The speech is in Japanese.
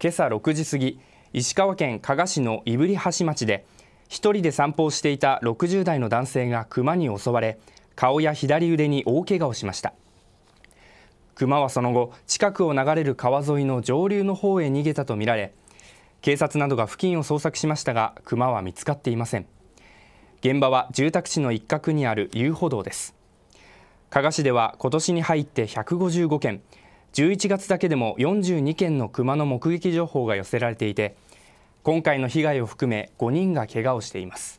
今朝6時過ぎ石川県加賀市の胆振橋町で1人で散歩をしていた60代の男性がクマに襲われ顔や左腕に大怪我をしましたクマはその後近くを流れる川沿いの上流の方へ逃げたとみられ警察などが付近を捜索しましたがクマは見つかっていません現場は住宅地の一角にある遊歩道です加賀市では今年に入って155件11月だけでも42件のクマの目撃情報が寄せられていて今回の被害を含め5人がけがをしています